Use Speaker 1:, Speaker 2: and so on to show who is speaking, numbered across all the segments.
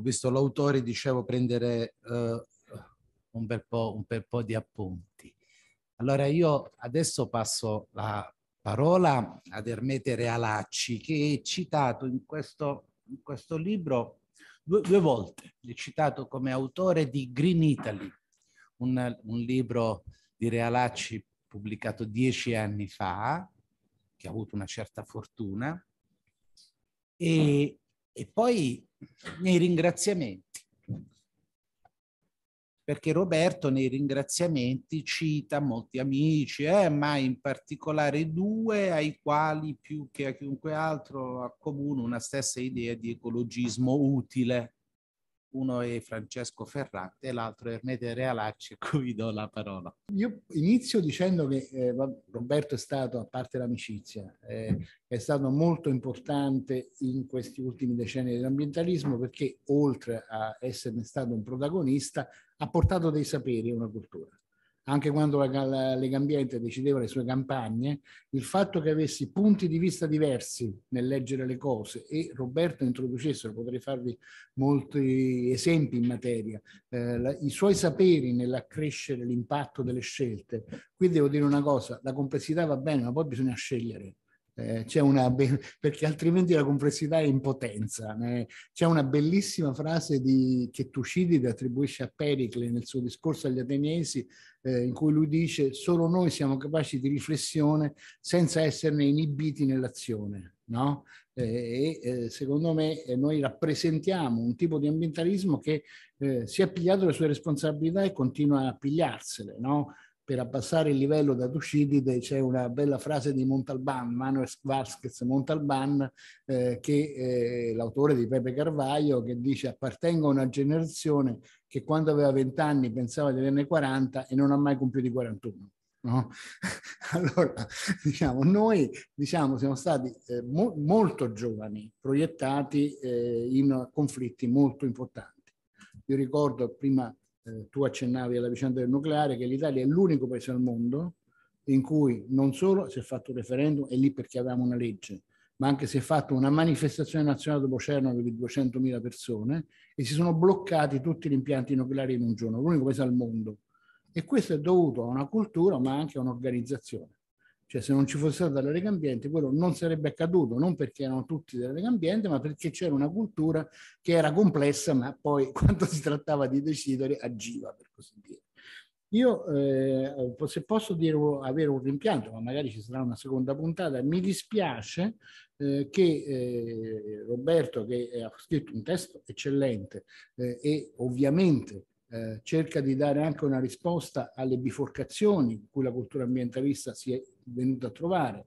Speaker 1: ho visto l'autore, dicevo, prendere eh, un, bel un, bel po', di appunti. Allora io adesso passo la parola ad Ermete Realacci, che è citato in questo, in questo libro due, due, volte. È citato come autore di Green Italy, un, un libro di Realacci pubblicato dieci anni fa, che ha avuto una certa fortuna, e, e poi nei ringraziamenti, perché Roberto nei ringraziamenti cita molti amici, eh, ma in particolare due ai quali più che a chiunque altro accomuna una stessa idea di ecologismo utile. Uno è Francesco Ferrante e l'altro è Ermete Realacci, a cui do la parola. Io inizio dicendo che eh, Roberto è stato, a parte l'amicizia, eh, è stato molto importante in questi ultimi decenni dell'ambientalismo perché oltre a esserne stato un protagonista ha portato dei saperi e una cultura anche quando la, la Lega Ambiente decideva le sue campagne, il fatto che avessi punti di vista diversi nel leggere le cose e Roberto introducesse, potrei farvi molti esempi in materia, eh, la, i suoi saperi nell'accrescere l'impatto delle scelte. Qui devo dire una cosa, la complessità va bene, ma poi bisogna scegliere. Eh, c'è una be- perché altrimenti la complessità è impotenza. Eh, c'è una bellissima frase di, che Tucidide attribuisce a Pericle nel suo discorso agli Ateniesi, eh, in cui lui dice: Solo noi siamo capaci di riflessione senza esserne inibiti nell'azione. No? Eh, e eh, secondo me noi rappresentiamo un tipo di ambientalismo che si è pigliato le sue responsabilità e continua a pigliarsele. No? per abbassare il livello da Tucidide c'è una bella frase di Montalban, Manuel Vasquez Montalban, eh, che eh, l'autore di Pepe Carvaglio, che dice appartengo a una generazione che quando aveva 20 anni pensava di averne 40 e non ha mai compiuto i 41. No? Allora, diciamo, noi diciamo, siamo stati eh, mo molto giovani, proiettati eh, in conflitti molto importanti. Io ricordo prima eh, tu accennavi alla vicenda del nucleare, che l'Italia è l'unico paese al mondo in cui non solo si è fatto un referendum, e lì perché avevamo una legge, ma anche si è fatta una manifestazione nazionale dopo Chernobyl di 200.000 persone e si sono bloccati tutti gli impianti nucleari in un giorno, l'unico paese al mondo. E questo è dovuto a una cultura, ma anche a un'organizzazione. Cioè se non ci fosse stata la Lega Ambiente quello non sarebbe accaduto, non perché erano tutti della Lega Ambiente, ma perché c'era una cultura che era complessa, ma poi quando si trattava di decidere agiva, per così dire. Io, eh, se posso dire, avere un rimpianto, ma magari ci sarà una seconda puntata, mi dispiace eh, che eh, Roberto, che ha scritto un testo eccellente eh, e ovviamente eh, cerca di dare anche una risposta alle biforcazioni in cui la cultura ambientalista si è venuto a trovare.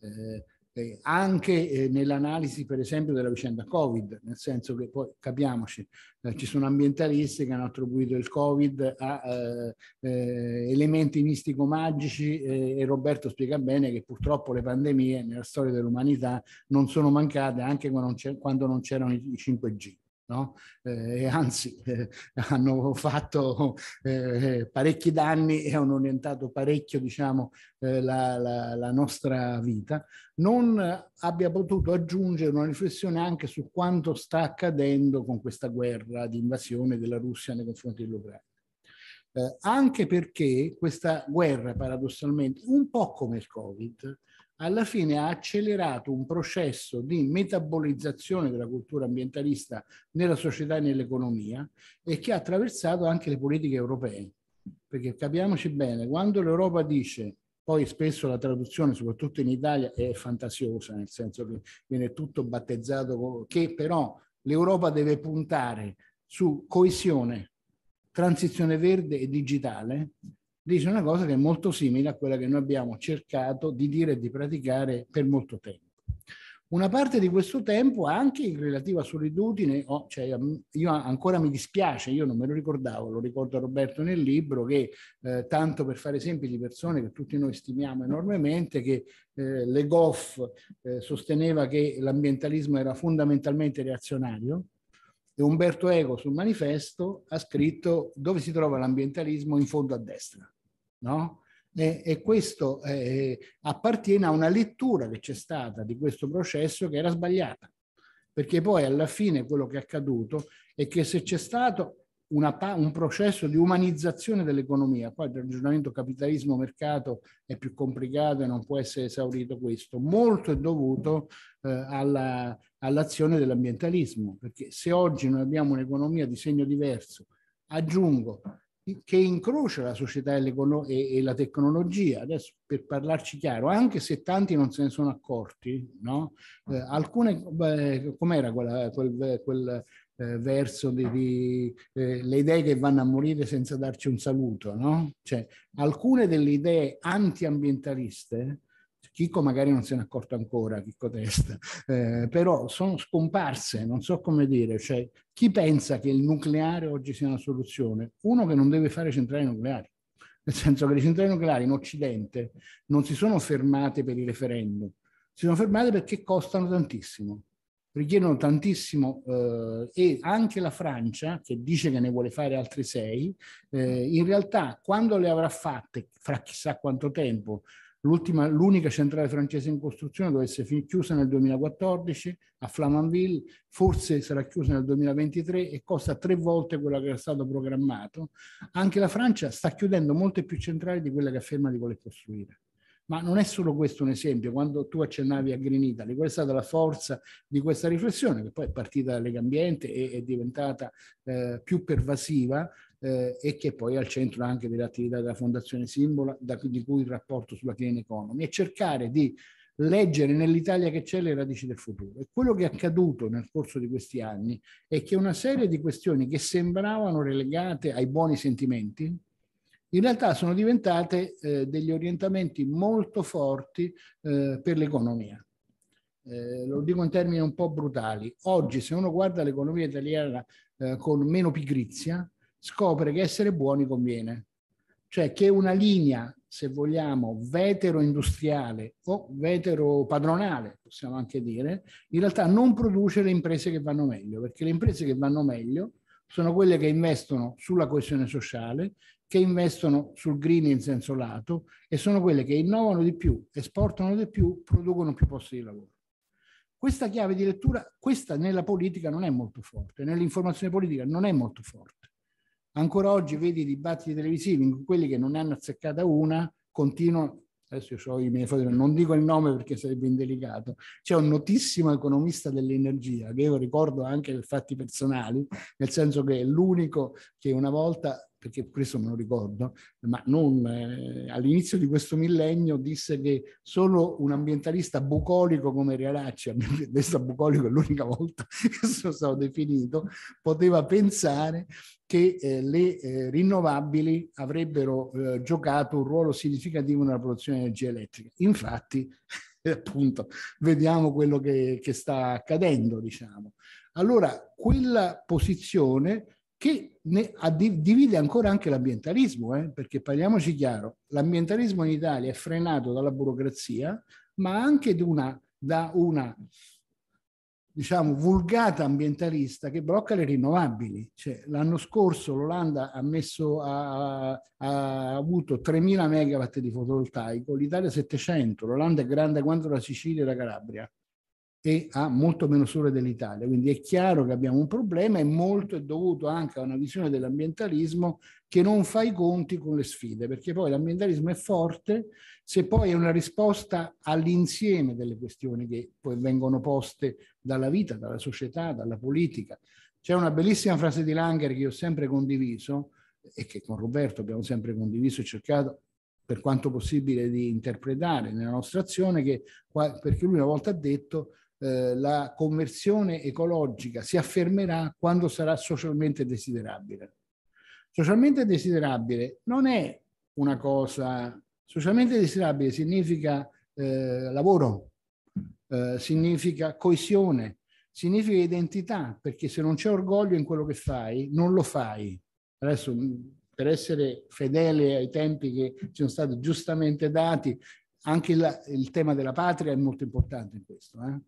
Speaker 1: Eh, eh, anche eh, nell'analisi per esempio della vicenda Covid, nel senso che poi capiamoci, eh, ci sono ambientalisti che hanno attribuito il Covid a eh, eh, elementi mistico-magici e Roberto spiega bene che purtroppo le pandemie nella storia dell'umanità non sono mancate anche quando non c'erano i 5G. No? Eh, anzi, eh, hanno fatto eh, parecchi danni e hanno orientato parecchio diciamo, eh, la, la, la, nostra vita, non abbia potuto aggiungere una riflessione anche su quanto sta accadendo con questa guerra di invasione della Russia nei confronti dell'Ucraina. Eh, anche perché questa guerra, paradossalmente, un po' come il Covid, alla fine ha accelerato un processo di metabolizzazione della cultura ambientalista nella società e nell'economia e che ha attraversato anche le politiche europee. Perché capiamoci bene, quando l'Europa dice, poi spesso la traduzione, soprattutto in Italia, è fantasiosa, nel senso che viene tutto battezzato, che però l'Europa deve puntare su coesione, transizione verde e digitale, dice una cosa che è molto simile a quella che noi abbiamo cercato di dire e di praticare per molto tempo. Una parte di questo tempo anche in relativa solitudine, oh, cioè, io ancora mi dispiace, io non me lo ricordavo, lo ricorda Roberto nel libro, che eh, tanto per fare esempi di persone che tutti noi stimiamo enormemente, che eh, Le Goff eh, sosteneva che l'ambientalismo era fondamentalmente reazionario, e Umberto Eco sul manifesto ha scritto dove si trova l'ambientalismo in fondo a destra no? E, e questo eh, eh, appartiene a una lettura che c'è stata di questo processo che era sbagliata, perché poi alla fine quello che è accaduto è che se c'è stato una, un processo di umanizzazione dell'economia, poi il ragionamento capitalismo-mercato è più complicato e non può essere esaurito questo, molto è dovuto eh, alla, all'azione dell'ambientalismo, perché se oggi noi abbiamo un'economia di segno diverso, aggiungo che incrocia la società e, e, e, la tecnologia. Adesso per parlarci chiaro, anche se tanti non se ne sono accorti, no? eh, mm. alcune, beh, com'era quella, quel, quel eh, verso di, di eh, le idee che vanno a morire senza darci un saluto, no? Cioè, alcune delle idee antiambientaliste Chicco magari non se ne è accorto ancora, Chicco Testa, eh, però sono scomparse, non so come dire, cioè chi pensa che il nucleare oggi sia una soluzione? Uno che non deve fare centrali nucleari, nel senso che le centrali nucleari in Occidente non si sono fermate per il referendum, si sono fermate perché costano tantissimo, richiedono tantissimo eh, e anche la Francia, che dice che ne vuole fare altri sei, eh, in realtà quando le avrà fatte, fra chissà quanto tempo, l'unica centrale francese in costruzione dovesse fin chiusa nel 2014 a Flamanville, forse sarà chiusa nel 2023 e costa tre volte quello che era stato programmato. Anche la Francia sta chiudendo molte più centrali di quelle che afferma di voler costruire. Ma non è solo questo un esempio, quando tu accennavi a Green Italy, qual è stata la forza di questa riflessione che poi è partita da Lega Ambiente e è diventata eh, più pervasiva eh, e che poi è al centro anche dell'attività della Fondazione Simbola, da, di cui il rapporto sulla Clean Economy, è cercare di leggere nell'Italia che c'è le radici del futuro. E quello che è accaduto nel corso di questi anni è che una serie di questioni che sembravano relegate ai buoni sentimenti, in realtà sono diventate eh, degli orientamenti molto forti eh, per l'economia. Eh, lo dico in termini un po' brutali. Oggi se uno guarda l'economia italiana eh, con meno pigrizia, scopre che essere buoni conviene. Cioè che una linea, se vogliamo, vetero-industriale o vetero-padronale, possiamo anche dire, in realtà non produce le imprese che vanno meglio, perché le imprese che vanno meglio sono quelle che investono sulla coesione sociale, che investono sul green in senso lato e sono quelle che innovano di più, esportano di più, producono più posti di lavoro. Questa chiave di lettura, questa nella politica non è molto forte, nell'informazione politica non è molto forte. Ancora oggi vedi i dibattiti televisivi in cui quelli che non ne hanno azzeccata una continuano adesso ho i miei fratelli, non dico il nome perché sarebbe indelicato, c'è un notissimo economista dell'energia che io ricordo anche per fatti personali, nel senso che è l'unico che una volta perché questo me lo ricordo, ma non, eh, all'inizio di questo millennio disse che solo un ambientalista bucolico come Rialacci, ambientalista bucolico è l'unica volta che sono stato definito, poteva pensare che eh, le eh, rinnovabili avrebbero eh, giocato un ruolo significativo nella produzione di energia elettrica. Infatti, appunto, vediamo quello che, che sta accadendo, diciamo. Allora, quella posizione che ne, addiv- divide ancora anche l'ambientalismo, eh? perché parliamoci chiaro, l'ambientalismo in Italia è frenato dalla burocrazia, ma anche una, da una diciamo, vulgata ambientalista che blocca le rinnovabili. Cioè, l'anno scorso l'Olanda ha, messo, ha, ha avuto 3.000 megawatt di fotovoltaico, l'Italia 700, l'Olanda è grande quanto la Sicilia e la Calabria e ha molto meno sole dell'Italia. Quindi è chiaro che abbiamo un problema e molto è dovuto anche a una visione dell'ambientalismo che non fa i conti con le sfide, perché poi l'ambientalismo è forte se poi è una risposta all'insieme delle questioni che poi vengono poste dalla vita, dalla società, dalla politica. C'è una bellissima frase di Langer che io ho sempre condiviso e che con Roberto abbiamo sempre condiviso e cercato per quanto possibile di interpretare nella nostra azione, che, perché lui una volta ha detto eh, la conversione ecologica si affermerà quando sarà socialmente desiderabile. Socialmente desiderabile non è una cosa, socialmente desiderabile significa eh, lavoro, eh, significa coesione, significa identità, perché se non c'è orgoglio in quello che fai, non lo fai. Adesso mm, per essere fedele ai tempi che ci sono stati giustamente dati, anche la, il tema della patria è molto importante in questo. Eh?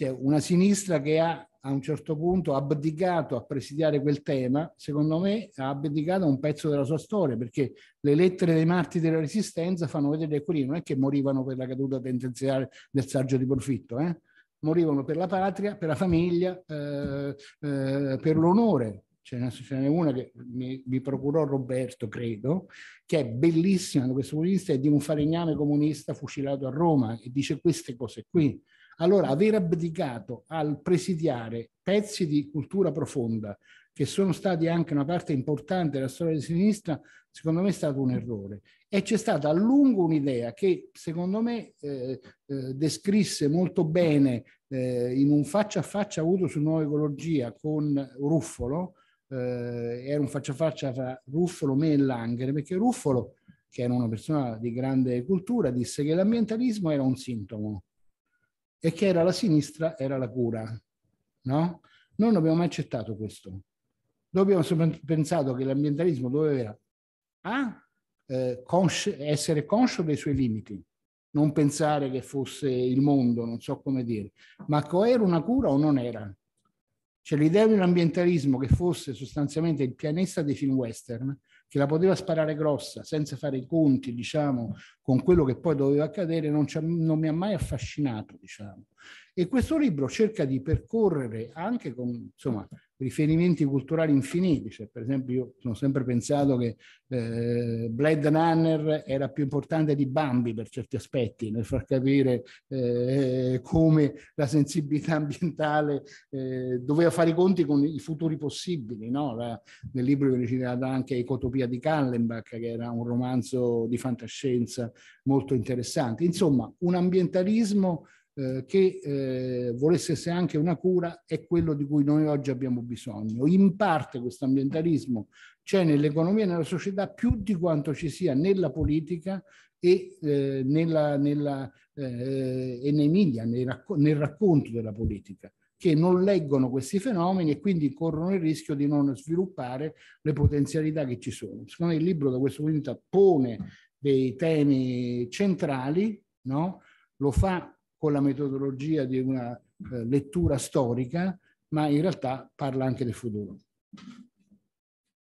Speaker 1: cioè una sinistra che ha a un certo punto abdicato a presidiare quel tema, secondo me ha abdicato a un pezzo della sua storia, perché le lettere dei martiri della resistenza fanno vedere che quelli non è che morivano per la caduta tendenziale del saggio di profitto, eh? morivano per la patria, per la famiglia, eh, eh, per l'onore. Ce n'è una che mi, mi, procurò Roberto, credo, che è bellissima da questo punto di vista, è di un falegname comunista fucilato a Roma e dice queste cose qui. Allora, aver abdicato al presidiare pezzi di cultura profonda, che sono stati anche una parte importante della storia di sinistra, secondo me è stato un errore. E c'è stata a lungo un'idea che, secondo me, eh, eh, descrisse molto bene eh, in un faccia a faccia avuto su Nuova Ecologia con Ruffolo, eh, era un faccia a faccia tra Ruffolo, me e Langere, perché Ruffolo, che era una persona di grande cultura, disse che l'ambientalismo era un sintomo e che era la sinistra era la cura. No? Noi non abbiamo mai accettato questo. Noi abbiamo pensato che l'ambientalismo doveva A, ah, eh, consci essere conscio dei suoi limiti, non pensare che fosse il mondo, non so come dire, ma che era una cura o non era. Cioè l'idea di un ambientalismo che fosse sostanzialmente il pianista dei film western che la poteva sparare grossa senza fare i conti, diciamo, con quello che poi doveva accadere, non, non mi ha mai affascinato, diciamo. E questo libro cerca di percorrere anche con, insomma, riferimenti culturali infiniti, cioè, per esempio io sono sempre pensato che eh, Blade Runner era più importante di Bambi per certi aspetti, nel far capire eh, come la sensibilità ambientale eh, doveva fare i conti con i futuri possibili, no? la, nel libro viene citata anche Ecotopia di Kallenbach, che era un romanzo di fantascienza molto interessante. Insomma, un ambientalismo eh, che eh, volesse essere anche una cura è quello di cui noi oggi abbiamo bisogno. In parte questo ambientalismo c'è nell'economia e nella società più di quanto ci sia nella politica e, eh, nella, nella, eh, e nei media, nel, racco nel racconto della politica che non leggono questi fenomeni e quindi corrono il rischio di non sviluppare le potenzialità che ci sono. Secondo me il libro da questo punto di vista pone dei temi centrali, no? lo fa con la metodologia di una eh, lettura storica, ma in realtà parla anche del futuro.